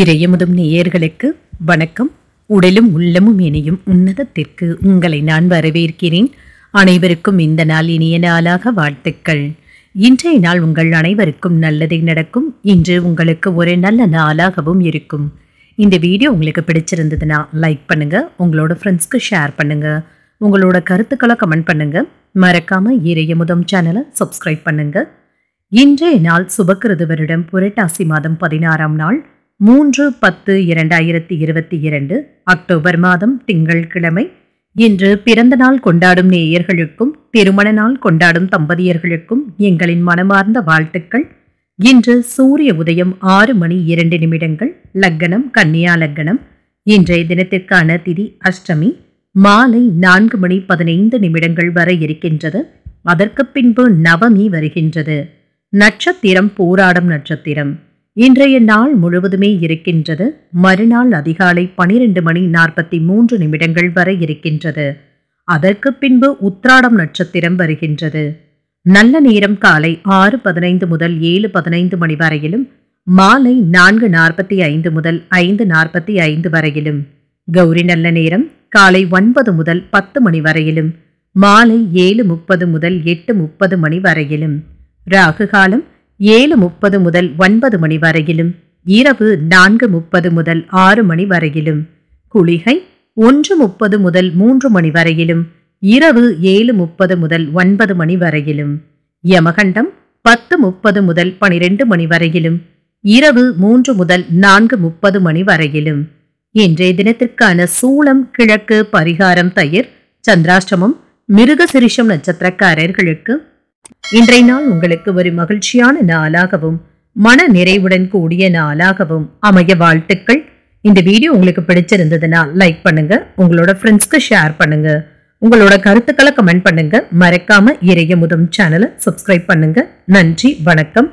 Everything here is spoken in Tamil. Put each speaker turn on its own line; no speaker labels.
இறையமுதும் நேயர்களுக்கு வணக்கம் உடலும் உள்ளமும் இணையும் உன்னதத்திற்கு உங்களை நான் வரவேற்கிறேன் அனைவருக்கும் இந்த நாள் இனிய நாளாக வாழ்த்துக்கள் இன்றைய நாள் உங்கள் அனைவருக்கும் நல்லதை நடக்கும் இன்று உங்களுக்கு ஒரு நல்ல நாளாகவும் இருக்கும் இந்த வீடியோ உங்களுக்கு பிடிச்சிருந்ததுன்னா லைக் பண்ணுங்கள் உங்களோட ஃப்ரெண்ட்ஸ்க்கு ஷேர் பண்ணுங்கள் உங்களோட கருத்துக்களை கமெண்ட் பண்ணுங்கள் மறக்காமல் இறையமுதம் சேனலை சப்ஸ்கிரைப் பண்ணுங்கள் இன்றைய நாள் சுபக்கிருது வருடம் புரட்டாசி மாதம் பதினாறாம் நாள் மூன்று பத்து இரண்டாயிரத்தி இருபத்தி இரண்டு அக்டோபர் மாதம் திங்கள்கிழமை இன்று பிறந்த நாள் கொண்டாடும் நேயர்களுக்கும் திருமண நாள் கொண்டாடும் தம்பதியர்களுக்கும் எங்களின் மனமார்ந்த வாழ்த்துக்கள் இன்று சூரிய உதயம் ஆறு மணி இரண்டு நிமிடங்கள் லக்கணம் கன்னியா லக்கணம் இன்றைய தினத்திற்கான திதி அஷ்டமி மாலை நான்கு மணி பதினைந்து நிமிடங்கள் வரை இருக்கின்றது அதற்கு பின்பு நவமி வருகின்றது நட்சத்திரம் போராடும் நட்சத்திரம் இன்றைய நாள் முழுவதுமே இருக்கின்றது மறுநாள் அதிகாலை பனிரெண்டு மணி நாற்பத்தி மூன்று நிமிடங்கள் வரை இருக்கின்றது அதற்கு பின்பு உத்ராடம் நட்சத்திரம் வருகின்றது நல்ல நேரம் காலை ஆறு பதினைந்து முதல் ஏழு பதினைந்து மணி வரையிலும் மாலை நான்கு நாற்பத்தி ஐந்து முதல் ஐந்து நாற்பத்தி ஐந்து வரையிலும் கௌரி நல்ல நேரம் காலை ஒன்பது முதல் பத்து மணி வரையிலும் மாலை ஏழு முப்பது முதல் எட்டு முப்பது மணி வரையிலும் ராகு காலம் ஏழு முப்பது முதல் ஒன்பது மணி வரையிலும் இரவு நான்கு முப்பது முதல் ஆறு மணி வரையிலும் குளிகை ஒன்று முப்பது முதல் மூன்று மணி வரையிலும் இரவு ஏழு முப்பது முதல் ஒன்பது மணி வரையிலும் யமகண்டம் பத்து முப்பது முதல் பனிரெண்டு மணி வரையிலும் இரவு மூன்று முதல் நான்கு முப்பது மணி வரையிலும் இன்றைய தினத்திற்கான சூளம் கிழக்கு பரிகாரம் தயிர் சந்திராஷ்டமம் மிருகசிரிஷம் நட்சத்திரக்காரர்களுக்கு இன்றைய நாள் உங்களுக்கு ஒரு மகிழ்ச்சியான நாளாகவும் மன நிறைவுடன் கூடிய நாளாகவும் அமைய வாழ்த்துக்கள் இந்த வீடியோ உங்களுக்கு பிடிச்சிருந்ததுன்னா லைக் பண்ணுங்க உங்களோட ஃப்ரெண்ட்ஸ்க்கு ஷேர் பண்ணுங்க உங்களோட கருத்துக்களை கமெண்ட் பண்ணுங்க மறக்காம இறைய முதம் சேனலை சப்ஸ்கிரைப் பண்ணுங்க நன்றி வணக்கம்